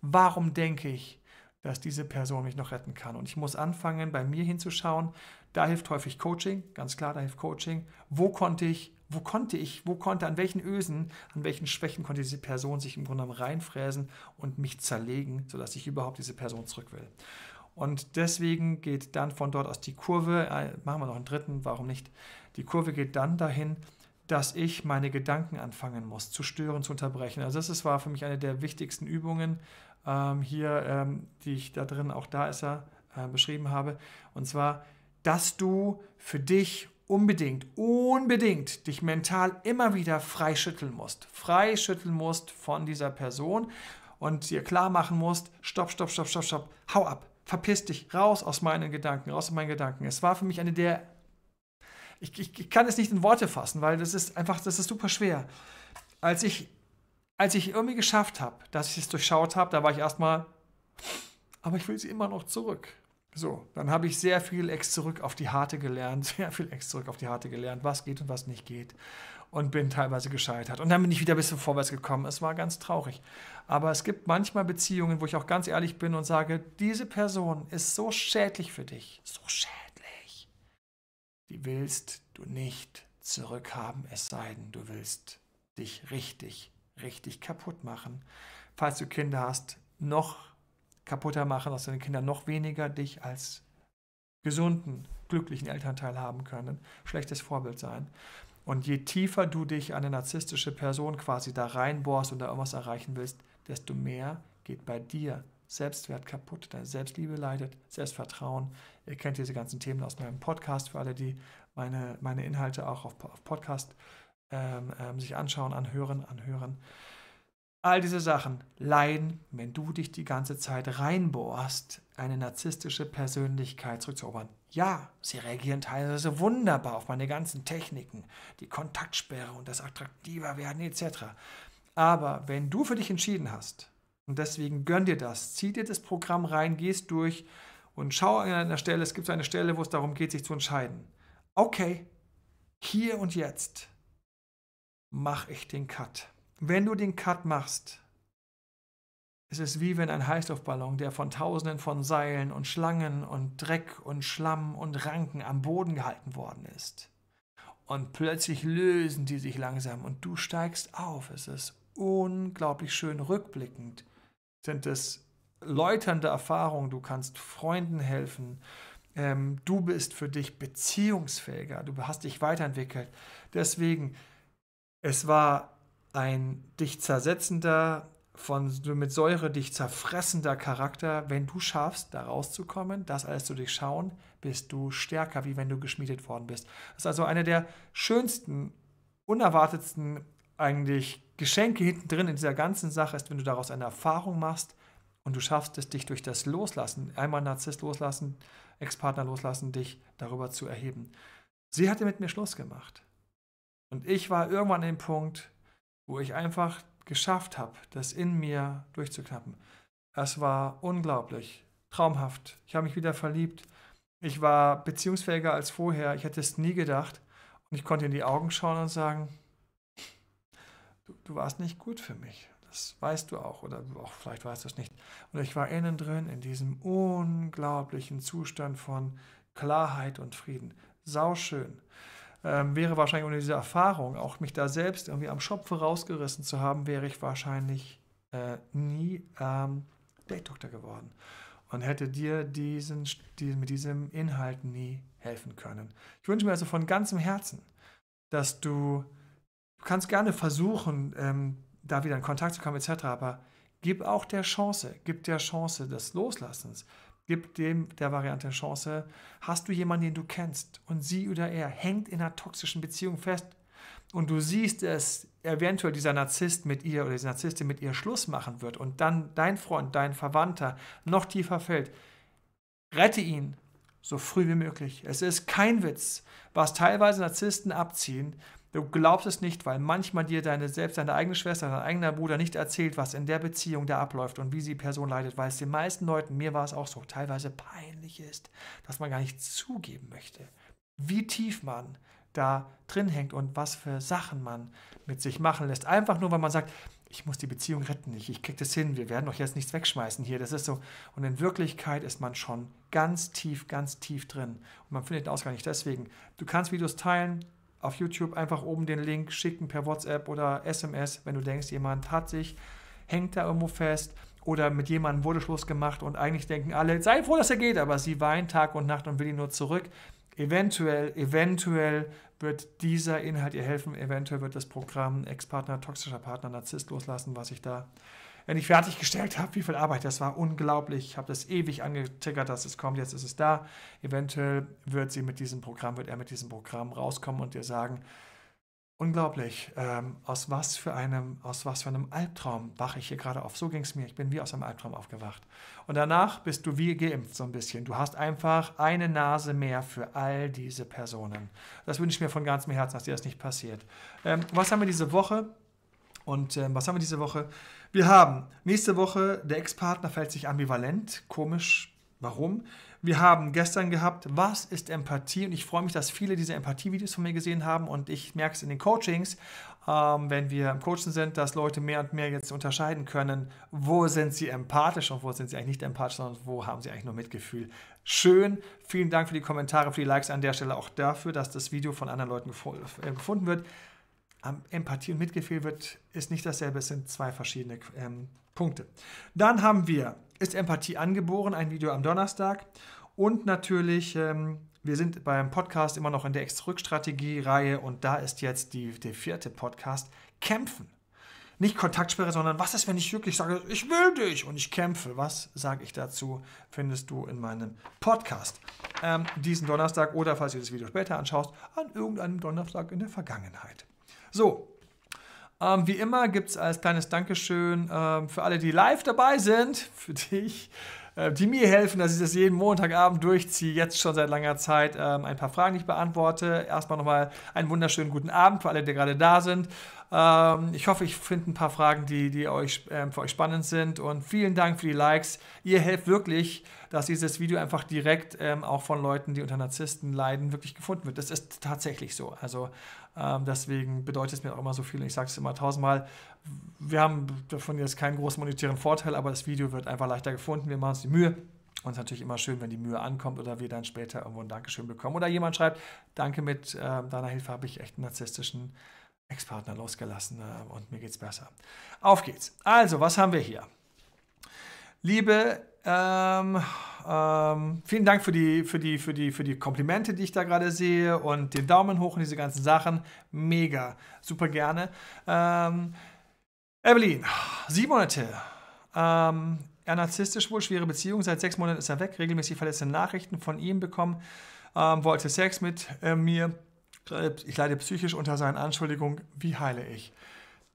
warum denke ich, dass diese Person mich noch retten kann? Und ich muss anfangen, bei mir hinzuschauen. Da hilft häufig Coaching, ganz klar, da hilft Coaching. Wo konnte ich wo konnte ich, wo konnte, an welchen Ösen, an welchen Schwächen konnte diese Person sich im Grunde genommen reinfräsen und mich zerlegen, sodass ich überhaupt diese Person zurück will. Und deswegen geht dann von dort aus die Kurve, äh, machen wir noch einen dritten, warum nicht? Die Kurve geht dann dahin, dass ich meine Gedanken anfangen muss, zu stören, zu unterbrechen. Also das war für mich eine der wichtigsten Übungen ähm, hier, ähm, die ich da drin, auch da ist er, äh, beschrieben habe. Und zwar, dass du für dich unbedingt, unbedingt dich mental immer wieder freischütteln musst. Freischütteln musst von dieser Person und dir klar machen musst, stopp, stopp, stopp, stopp, stopp, hau ab, verpiss dich, raus aus meinen Gedanken, raus aus meinen Gedanken. Es war für mich eine der, ich, ich, ich kann es nicht in Worte fassen, weil das ist einfach, das ist super schwer. Als ich, als ich irgendwie geschafft habe, dass ich es durchschaut habe, da war ich erstmal, aber ich will sie immer noch zurück. So, dann habe ich sehr viel Ex zurück auf die Harte gelernt, sehr viel Ex zurück auf die Harte gelernt, was geht und was nicht geht und bin teilweise gescheitert. Und dann bin ich wieder ein bisschen vorwärts gekommen. Es war ganz traurig. Aber es gibt manchmal Beziehungen, wo ich auch ganz ehrlich bin und sage, diese Person ist so schädlich für dich, so schädlich. Die willst du nicht zurückhaben, es sei denn, du willst dich richtig, richtig kaputt machen. Falls du Kinder hast, noch kaputter machen, dass deine Kinder noch weniger dich als gesunden, glücklichen Elternteil haben können, schlechtes Vorbild sein. Und je tiefer du dich an eine narzisstische Person quasi da reinbohrst und da irgendwas erreichen willst, desto mehr geht bei dir Selbstwert kaputt, deine Selbstliebe leidet, Selbstvertrauen. Ihr kennt diese ganzen Themen aus meinem Podcast, für alle, die meine, meine Inhalte auch auf, auf Podcast ähm, ähm, sich anschauen, anhören, anhören. All diese Sachen leiden, wenn du dich die ganze Zeit reinbohrst, eine narzisstische Persönlichkeit zurückzuerobern. Ja, sie reagieren teilweise wunderbar auf meine ganzen Techniken, die Kontaktsperre und das attraktiver werden etc. Aber wenn du für dich entschieden hast, und deswegen gönn dir das, zieh dir das Programm rein, gehst durch und schau an einer Stelle, es gibt eine Stelle, wo es darum geht, sich zu entscheiden. Okay, hier und jetzt mache ich den Cut. Wenn du den Cut machst, es ist wie wenn ein Heißluftballon, der von Tausenden von Seilen und Schlangen und Dreck und Schlamm und Ranken am Boden gehalten worden ist. Und plötzlich lösen die sich langsam und du steigst auf. Es ist unglaublich schön rückblickend. Sind es läuternde Erfahrungen, du kannst Freunden helfen. Ähm, du bist für dich beziehungsfähiger, du hast dich weiterentwickelt. Deswegen, es war ein dich zersetzender, von, mit Säure dich zerfressender Charakter, wenn du schaffst, da rauszukommen, das alles zu dich schauen, bist du stärker, wie wenn du geschmiedet worden bist. Das ist also eine der schönsten, unerwartetsten eigentlich Geschenke hinten drin in dieser ganzen Sache ist, wenn du daraus eine Erfahrung machst und du schaffst es, dich durch das Loslassen, einmal Narzisst loslassen, Ex-Partner loslassen, dich darüber zu erheben. Sie hatte mit mir Schluss gemacht. Und ich war irgendwann an dem Punkt, wo ich einfach geschafft habe, das in mir durchzuknappen. Es war unglaublich, traumhaft. Ich habe mich wieder verliebt. Ich war beziehungsfähiger als vorher. Ich hätte es nie gedacht. Und ich konnte in die Augen schauen und sagen, du, du warst nicht gut für mich. Das weißt du auch. Oder auch vielleicht weißt du es nicht. Und ich war innen drin in diesem unglaublichen Zustand von Klarheit und Frieden. Sauschön. schön ähm, wäre wahrscheinlich ohne diese Erfahrung, auch mich da selbst irgendwie am Schopfe rausgerissen zu haben, wäre ich wahrscheinlich äh, nie ähm, Date-Doktor geworden und hätte dir diesen, diesen, mit diesem Inhalt nie helfen können. Ich wünsche mir also von ganzem Herzen, dass du, du kannst gerne versuchen, ähm, da wieder in Kontakt zu kommen etc., aber gib auch der Chance, gib der Chance des Loslassens, Gib dem der Variante Chance. Hast du jemanden, den du kennst und sie oder er hängt in einer toxischen Beziehung fest und du siehst, dass eventuell dieser Narzisst mit ihr oder diese Narzisstin mit ihr Schluss machen wird und dann dein Freund, dein Verwandter noch tiefer fällt, rette ihn so früh wie möglich. Es ist kein Witz, was teilweise Narzissten abziehen, Du glaubst es nicht, weil manchmal dir deine, selbst deine eigene Schwester, dein eigener Bruder nicht erzählt, was in der Beziehung da abläuft und wie sie Person leidet, weil es den meisten Leuten, mir war es auch so, teilweise peinlich ist, dass man gar nicht zugeben möchte, wie tief man da drin hängt und was für Sachen man mit sich machen lässt. Einfach nur, weil man sagt, ich muss die Beziehung retten, ich, ich krieg das hin, wir werden doch jetzt nichts wegschmeißen hier, das ist so. Und in Wirklichkeit ist man schon ganz tief, ganz tief drin. Und man findet den Ausgang nicht. Deswegen, du kannst Videos teilen, auf YouTube einfach oben den Link schicken per WhatsApp oder SMS, wenn du denkst, jemand hat sich, hängt da irgendwo fest oder mit jemandem wurde Schluss gemacht und eigentlich denken alle, sei froh, dass er geht, aber sie weint Tag und Nacht und will ihn nur zurück. Eventuell, eventuell wird dieser Inhalt ihr helfen, eventuell wird das Programm Ex-Partner, toxischer Partner, Narzisst loslassen, was ich da wenn ich fertiggestellt habe, wie viel Arbeit das war. Unglaublich. Ich habe das ewig angetickert, dass es kommt. Jetzt ist es da. Eventuell wird sie mit diesem Programm, wird er mit diesem Programm rauskommen und dir sagen, Unglaublich, ähm, aus, was für einem, aus was für einem Albtraum wache ich hier gerade auf. So ging es mir, ich bin wie aus einem Albtraum aufgewacht. Und danach bist du wie geimpft so ein bisschen. Du hast einfach eine Nase mehr für all diese Personen. Das wünsche ich mir von ganzem Herzen, dass dir das nicht passiert. Ähm, was haben wir diese Woche? Und ähm, was haben wir diese Woche? Wir haben nächste Woche, der Ex-Partner fällt sich ambivalent, komisch, warum? Wir haben gestern gehabt, was ist Empathie? Und ich freue mich, dass viele diese Empathie-Videos von mir gesehen haben. Und ich merke es in den Coachings, ähm, wenn wir im Coaching sind, dass Leute mehr und mehr jetzt unterscheiden können, wo sind sie empathisch und wo sind sie eigentlich nicht empathisch, sondern wo haben sie eigentlich nur Mitgefühl. Schön. Vielen Dank für die Kommentare, für die Likes an der Stelle, auch dafür, dass das Video von anderen Leuten äh, gefunden wird. Empathie und Mitgefühl wird, ist nicht dasselbe, es sind zwei verschiedene ähm, Punkte. Dann haben wir, ist Empathie angeboren, ein Video am Donnerstag und natürlich, ähm, wir sind beim Podcast immer noch in der X-Rückstrategie-Reihe und da ist jetzt die, der vierte Podcast, Kämpfen. Nicht Kontaktsperre, sondern was ist, wenn ich wirklich sage, ich will dich und ich kämpfe. Was sage ich dazu, findest du in meinem Podcast ähm, diesen Donnerstag oder falls du das Video später anschaust, an irgendeinem Donnerstag in der Vergangenheit. So, ähm, wie immer gibt es als kleines Dankeschön ähm, für alle, die live dabei sind, für dich, äh, die mir helfen, dass ich das jeden Montagabend durchziehe, jetzt schon seit langer Zeit ähm, ein paar Fragen, nicht beantworte. Erstmal nochmal einen wunderschönen guten Abend für alle, die gerade da sind. Ähm, ich hoffe, ich finde ein paar Fragen, die, die euch, äh, für euch spannend sind. Und vielen Dank für die Likes. Ihr helft wirklich, dass dieses Video einfach direkt ähm, auch von Leuten, die unter Narzissten leiden, wirklich gefunden wird. Das ist tatsächlich so. Also ähm, deswegen bedeutet es mir auch immer so viel. Ich sage es immer tausendmal. Wir haben davon jetzt keinen großen monetären Vorteil, aber das Video wird einfach leichter gefunden. Wir machen uns die Mühe. Und es ist natürlich immer schön, wenn die Mühe ankommt oder wir dann später irgendwo ein Dankeschön bekommen. Oder jemand schreibt, danke mit äh, deiner Hilfe habe ich echt einen narzisstischen Ex-Partner losgelassen äh, und mir geht es besser. Auf geht's. Also, was haben wir hier? Liebe ähm, ähm, vielen Dank für die, für, die, für, die, für die Komplimente, die ich da gerade sehe und den Daumen hoch und diese ganzen Sachen. Mega, super gerne. Ähm, Evelyn, sieben Monate. Ähm, er narzisstisch wohl, schwere Beziehung, seit sechs Monaten ist er weg, regelmäßig verletzte Nachrichten von ihm bekommen, ähm, wollte Sex mit äh, mir. Ich leide psychisch unter seinen Anschuldigungen. Wie heile ich?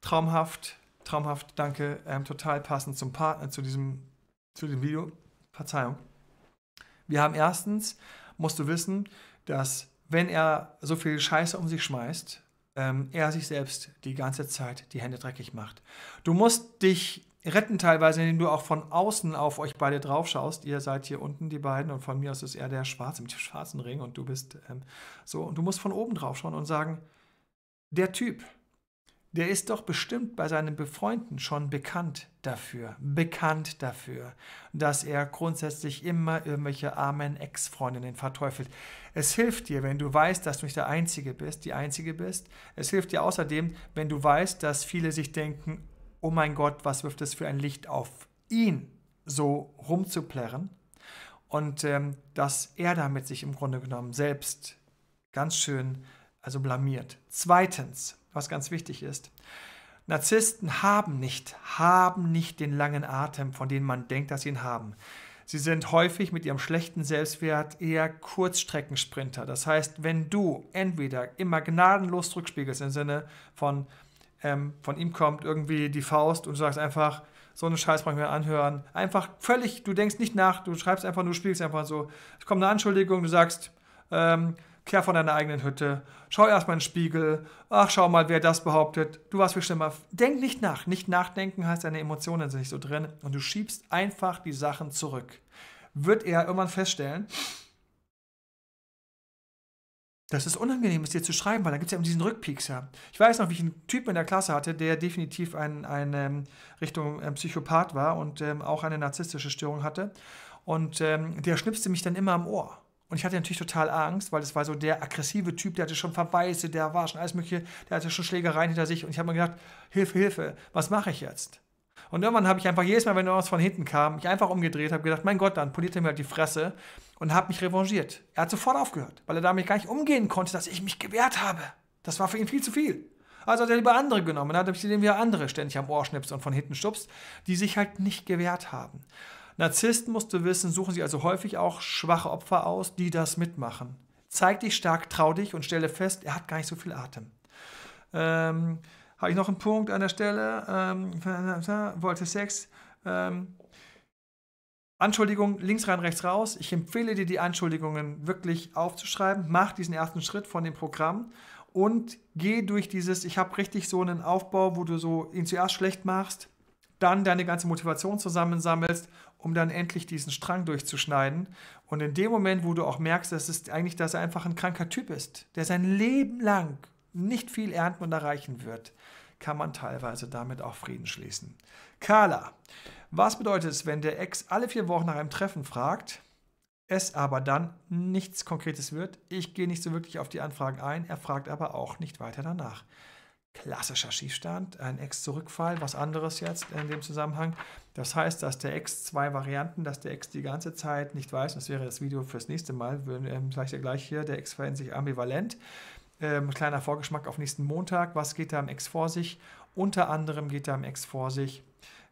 Traumhaft, traumhaft, danke. Ähm, total passend zum Partner, zu diesem zu dem Video. Verzeihung. Wir haben erstens, musst du wissen, dass wenn er so viel Scheiße um sich schmeißt, ähm, er sich selbst die ganze Zeit die Hände dreckig macht. Du musst dich retten teilweise, indem du auch von außen auf euch beide drauf schaust. Ihr seid hier unten, die beiden, und von mir aus ist er der Schwarze mit dem schwarzen Ring und du bist ähm, so. Und du musst von oben drauf schauen und sagen, der Typ, der ist doch bestimmt bei seinen Befreunden schon bekannt dafür, bekannt dafür, dass er grundsätzlich immer irgendwelche armen Ex-Freundinnen verteufelt. Es hilft dir, wenn du weißt, dass du nicht der Einzige bist, die Einzige bist. Es hilft dir außerdem, wenn du weißt, dass viele sich denken, oh mein Gott, was wirft es für ein Licht auf ihn, so rumzuplärren. Und ähm, dass er damit sich im Grunde genommen selbst ganz schön also blamiert. Zweitens, was ganz wichtig ist, Narzissten haben nicht, haben nicht den langen Atem, von dem man denkt, dass sie ihn haben. Sie sind häufig mit ihrem schlechten Selbstwert eher Kurzstreckensprinter. Das heißt, wenn du entweder immer gnadenlos zurückspiegelst im Sinne von, ähm, von ihm kommt irgendwie die Faust und du sagst einfach, so einen Scheiß brauche ich mir anhören. Einfach völlig, du denkst nicht nach, du schreibst einfach, du spielst einfach so. Es kommt eine Anschuldigung, du sagst, ähm, kehr von deiner eigenen Hütte, schau erstmal in den Spiegel, ach, schau mal, wer das behauptet, du warst viel schlimmer. Denk nicht nach. Nicht nachdenken heißt, deine Emotionen sind nicht so drin und du schiebst einfach die Sachen zurück. Wird er irgendwann feststellen, dass es unangenehm ist, dir zu schreiben, weil da gibt es ja eben diesen Rückpiekser. Ich weiß noch, wie ich einen Typen in der Klasse hatte, der definitiv ein, ein ähm, Richtung ähm, Psychopath war und ähm, auch eine narzisstische Störung hatte. Und ähm, der schnipste mich dann immer am Ohr. Und ich hatte natürlich total Angst, weil das war so der aggressive Typ, der hatte schon Verweise, der war schon alles Mögliche, der hatte schon Schlägereien hinter sich. Und ich habe mir gedacht, Hilfe, Hilfe, was mache ich jetzt? Und irgendwann habe ich einfach jedes Mal, wenn irgendwas von hinten kam, mich einfach umgedreht, habe gedacht, mein Gott, dann poliert er mir halt die Fresse und habe mich revanchiert. Er hat sofort aufgehört, weil er damit gar nicht umgehen konnte, dass ich mich gewehrt habe. Das war für ihn viel zu viel. Also hat er lieber andere genommen, dann ich er sich wieder andere ständig am Ohr schnipst und von hinten schubst, die sich halt nicht gewehrt haben. Narzissten, musst du wissen, suchen sich also häufig auch schwache Opfer aus, die das mitmachen. Zeig dich stark, trau dich und stelle fest, er hat gar nicht so viel Atem. Ähm, Habe ich noch einen Punkt an der Stelle? Ähm, wollte Sex. Ähm, Anschuldigung links rein, rechts raus. Ich empfehle dir, die Anschuldigungen wirklich aufzuschreiben. Mach diesen ersten Schritt von dem Programm und geh durch dieses, ich habe richtig so einen Aufbau, wo du so ihn zuerst schlecht machst, dann deine ganze Motivation zusammensammelst, um dann endlich diesen Strang durchzuschneiden. Und in dem Moment, wo du auch merkst, dass es eigentlich, dass er einfach ein kranker Typ ist, der sein Leben lang nicht viel ernten und erreichen wird, kann man teilweise damit auch Frieden schließen. Carla, was bedeutet es, wenn der Ex alle vier Wochen nach einem Treffen fragt, es aber dann nichts Konkretes wird? Ich gehe nicht so wirklich auf die Anfragen ein, er fragt aber auch nicht weiter danach. Klassischer Schießstand, ein Ex zurückfall was anderes jetzt in dem Zusammenhang. Das heißt, dass der Ex zwei Varianten, dass der Ex die ganze Zeit nicht weiß, das wäre das Video fürs nächste Mal, vielleicht ähm, ja gleich, hier, der Ex verhält sich ambivalent. Ähm, kleiner Vorgeschmack auf nächsten Montag, was geht da am Ex vor sich? Unter anderem geht da am Ex vor sich,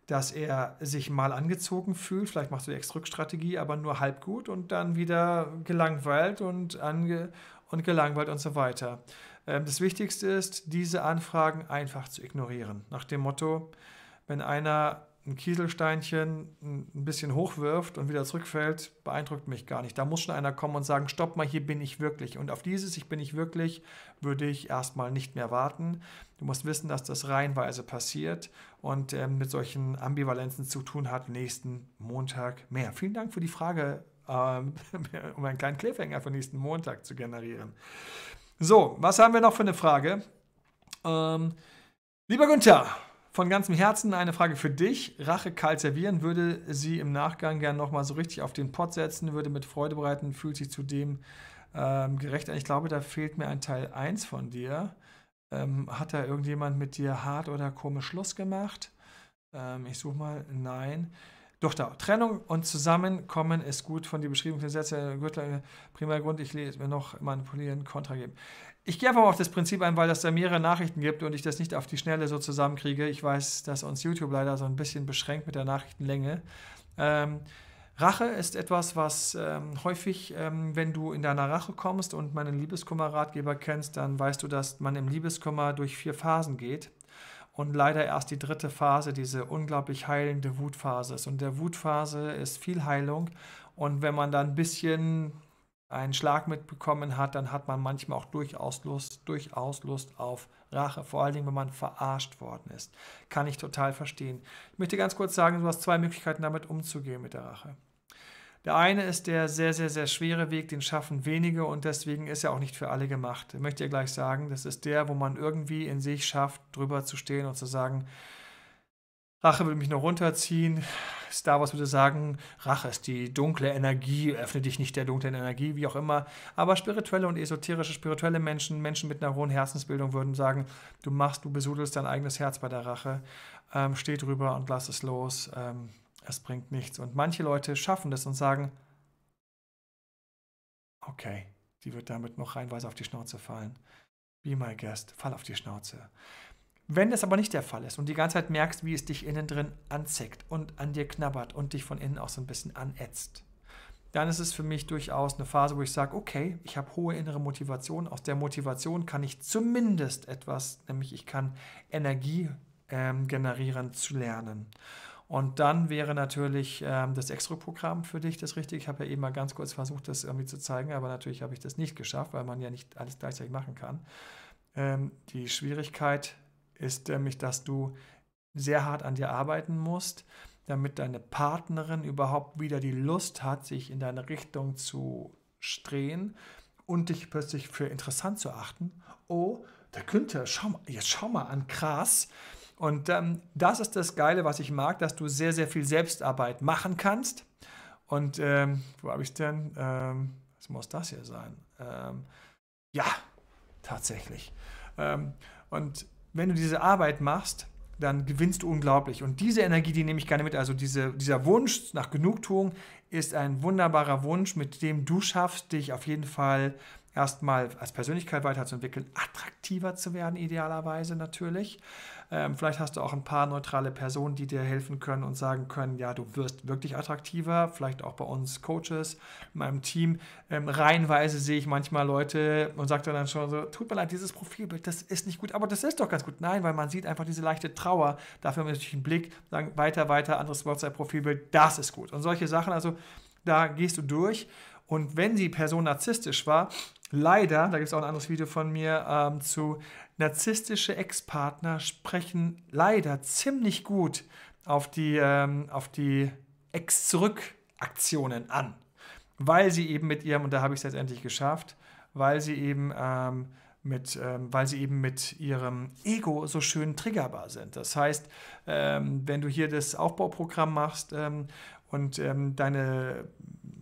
dass er sich mal angezogen fühlt, vielleicht machst du die Ex-Rückstrategie, aber nur halb gut und dann wieder gelangweilt und, ange und gelangweilt und so weiter. Ähm, das Wichtigste ist, diese Anfragen einfach zu ignorieren. Nach dem Motto, wenn einer ein Kieselsteinchen ein bisschen hochwirft und wieder zurückfällt, beeindruckt mich gar nicht. Da muss schon einer kommen und sagen, stopp mal, hier bin ich wirklich. Und auf dieses Ich bin ich wirklich würde ich erstmal nicht mehr warten. Du musst wissen, dass das reihenweise passiert und äh, mit solchen Ambivalenzen zu tun hat. Nächsten Montag mehr. Vielen Dank für die Frage, ähm, um einen kleinen Cliffhanger für nächsten Montag zu generieren. So, was haben wir noch für eine Frage? Ähm, lieber Günther, von ganzem Herzen eine Frage für dich. Rache kalt servieren, würde sie im Nachgang gern nochmal so richtig auf den Pott setzen, würde mit Freude bereiten, fühlt sich zudem ähm, gerecht an. Ich glaube, da fehlt mir ein Teil 1 von dir. Ähm, hat da irgendjemand mit dir hart oder komisch Schluss gemacht? Ähm, ich suche mal, nein. Doch da. Trennung und Zusammenkommen ist gut von den beschriebenen Sätze. Gürtel, äh, prima Grund, ich lese mir noch manipulieren, Kontra geben. Ich gehe einfach mal auf das Prinzip ein, weil das da mehrere Nachrichten gibt und ich das nicht auf die Schnelle so zusammenkriege. Ich weiß, dass uns YouTube leider so ein bisschen beschränkt mit der Nachrichtenlänge. Ähm, Rache ist etwas, was ähm, häufig, ähm, wenn du in deiner Rache kommst und meinen Liebeskummer-Ratgeber kennst, dann weißt du, dass man im Liebeskummer durch vier Phasen geht und leider erst die dritte Phase, diese unglaublich heilende Wutphase ist. Und der Wutphase ist viel Heilung und wenn man da ein bisschen einen Schlag mitbekommen hat, dann hat man manchmal auch durchaus Lust, durchaus Lust auf Rache, vor allen Dingen, wenn man verarscht worden ist. Kann ich total verstehen. Ich möchte ganz kurz sagen, du hast zwei Möglichkeiten, damit umzugehen mit der Rache. Der eine ist der sehr, sehr, sehr schwere Weg, den schaffen wenige und deswegen ist er auch nicht für alle gemacht. Ich möchte ja gleich sagen, das ist der, wo man irgendwie in sich schafft, drüber zu stehen und zu sagen, Rache will mich nur runterziehen. Star Wars würde sagen, Rache ist die dunkle Energie, öffne dich nicht der dunklen Energie, wie auch immer. Aber spirituelle und esoterische, spirituelle Menschen, Menschen mit einer hohen Herzensbildung würden sagen, du machst, du besudelst dein eigenes Herz bei der Rache, ähm, steh drüber und lass es los. Ähm, es bringt nichts. Und manche Leute schaffen das und sagen, okay, die wird damit noch reinweise auf die Schnauze fallen. Be my guest, fall auf die Schnauze. Wenn das aber nicht der Fall ist und die ganze Zeit merkst, wie es dich innen drin anzickt und an dir knabbert und dich von innen auch so ein bisschen anätzt, dann ist es für mich durchaus eine Phase, wo ich sage, okay, ich habe hohe innere Motivation. Aus der Motivation kann ich zumindest etwas, nämlich ich kann Energie ähm, generieren zu lernen. Und dann wäre natürlich ähm, das Extra-Programm für dich das Richtige. Ich habe ja eben mal ganz kurz versucht, das irgendwie zu zeigen, aber natürlich habe ich das nicht geschafft, weil man ja nicht alles gleichzeitig machen kann. Ähm, die Schwierigkeit ist nämlich, dass du sehr hart an dir arbeiten musst, damit deine Partnerin überhaupt wieder die Lust hat, sich in deine Richtung zu strehen und dich plötzlich für interessant zu achten. Oh, der Günther, schau mal, jetzt schau mal an, krass. Und ähm, das ist das Geile, was ich mag, dass du sehr, sehr viel Selbstarbeit machen kannst. Und ähm, wo habe ich es denn? Ähm, was muss das hier sein? Ähm, ja, tatsächlich. Ähm, und wenn du diese Arbeit machst, dann gewinnst du unglaublich. Und diese Energie, die nehme ich gerne mit. Also diese, dieser Wunsch nach Genugtuung ist ein wunderbarer Wunsch, mit dem du schaffst, dich auf jeden Fall zu erstmal als Persönlichkeit weiterzuentwickeln, attraktiver zu werden, idealerweise natürlich. Ähm, vielleicht hast du auch ein paar neutrale Personen, die dir helfen können und sagen können, ja, du wirst wirklich attraktiver. Vielleicht auch bei uns Coaches, in meinem Team. Ähm, reihenweise sehe ich manchmal Leute und sage dann schon so, tut mir leid, dieses Profilbild, das ist nicht gut, aber das ist doch ganz gut. Nein, weil man sieht einfach diese leichte Trauer. Dafür haben wir natürlich einen Blick, sagen, weiter, weiter, anderes WhatsApp-Profilbild, das ist gut. Und solche Sachen, also da gehst du durch. Und wenn die Person narzisstisch war, leider, da gibt es auch ein anderes Video von mir ähm, zu narzisstische Ex-Partner sprechen leider ziemlich gut auf die, ähm, die Ex-Zurück-Aktionen an, weil sie eben mit ihrem, und da habe ich es letztendlich geschafft, weil sie eben ähm, mit, ähm, weil sie eben mit ihrem Ego so schön triggerbar sind. Das heißt, ähm, wenn du hier das Aufbauprogramm machst ähm, und ähm, deine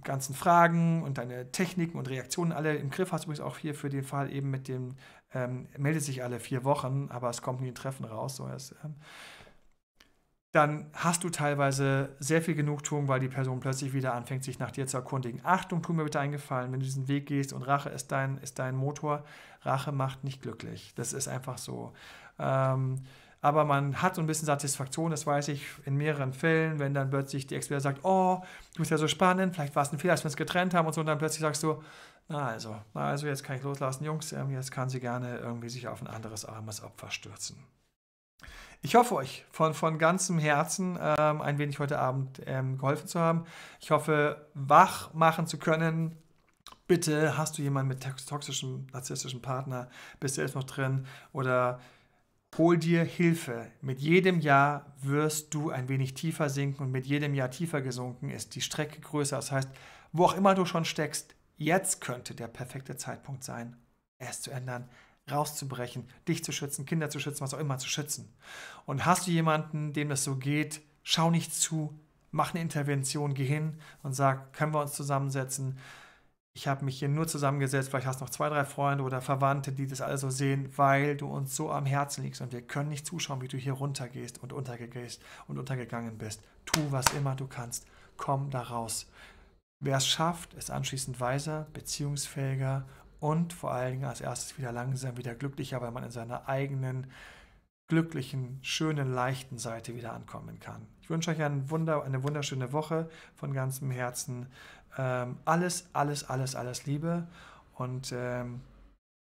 ganzen Fragen und deine Techniken und Reaktionen alle im Griff hast. Übrigens auch hier für den Fall eben mit dem, ähm, meldet sich alle vier Wochen, aber es kommt nie ein Treffen raus. So ist, ähm, dann hast du teilweise sehr viel Genugtuung, weil die Person plötzlich wieder anfängt, sich nach dir zu erkundigen. Achtung, tu mir bitte einen Gefallen, wenn du diesen Weg gehst und Rache ist dein, ist dein Motor. Rache macht nicht glücklich. Das ist einfach so. Ähm, aber man hat so ein bisschen Satisfaktion, das weiß ich in mehreren Fällen, wenn dann plötzlich die ex sagt, oh, du bist ja so spannend, vielleicht war es ein Fehler, als wir uns getrennt haben und so, und dann plötzlich sagst du, na also, na also, jetzt kann ich loslassen, Jungs, ähm, jetzt kann sie gerne irgendwie sich auf ein anderes armes Opfer stürzen. Ich hoffe euch von, von ganzem Herzen ähm, ein wenig heute Abend ähm, geholfen zu haben. Ich hoffe, wach machen zu können, bitte hast du jemanden mit toxischem, narzisstischem Partner, bist du jetzt noch drin oder Hol dir Hilfe. Mit jedem Jahr wirst du ein wenig tiefer sinken und mit jedem Jahr tiefer gesunken ist die Strecke größer. Das heißt, wo auch immer du schon steckst, jetzt könnte der perfekte Zeitpunkt sein, es zu ändern, rauszubrechen, dich zu schützen, Kinder zu schützen, was auch immer zu schützen. Und hast du jemanden, dem das so geht, schau nicht zu, mach eine Intervention, geh hin und sag, können wir uns zusammensetzen? ich habe mich hier nur zusammengesetzt, vielleicht hast du noch zwei, drei Freunde oder Verwandte, die das alles so sehen, weil du uns so am Herzen liegst und wir können nicht zuschauen, wie du hier runtergehst und untergehst und untergegangen bist. Tu, was immer du kannst. Komm da raus. Wer es schafft, ist anschließend weiser, beziehungsfähiger und vor allen Dingen als erstes wieder langsam, wieder glücklicher, weil man in seiner eigenen glücklichen, schönen, leichten Seite wieder ankommen kann. Ich wünsche euch Wunder, eine wunderschöne Woche von ganzem Herzen. Ähm, alles, alles, alles, alles Liebe und ähm,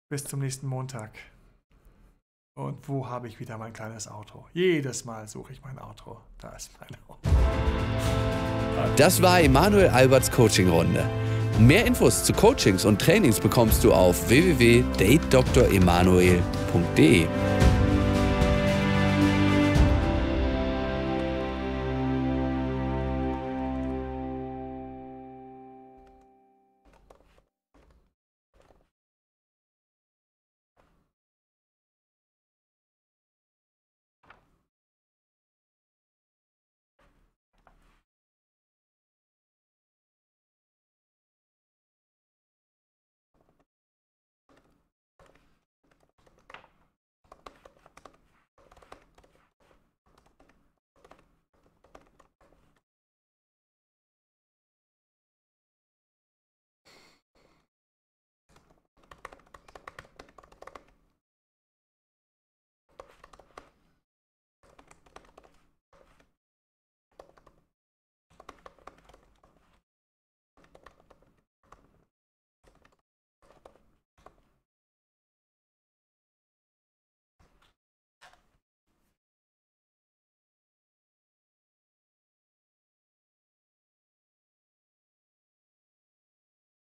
bis zum nächsten Montag. Und wo habe ich wieder mein kleines Auto? Jedes Mal suche ich mein Auto. Da ist mein Auto. Das war Emanuel Alberts Coaching-Runde. Mehr Infos zu Coachings und Trainings bekommst du auf www.datedremanuel.de.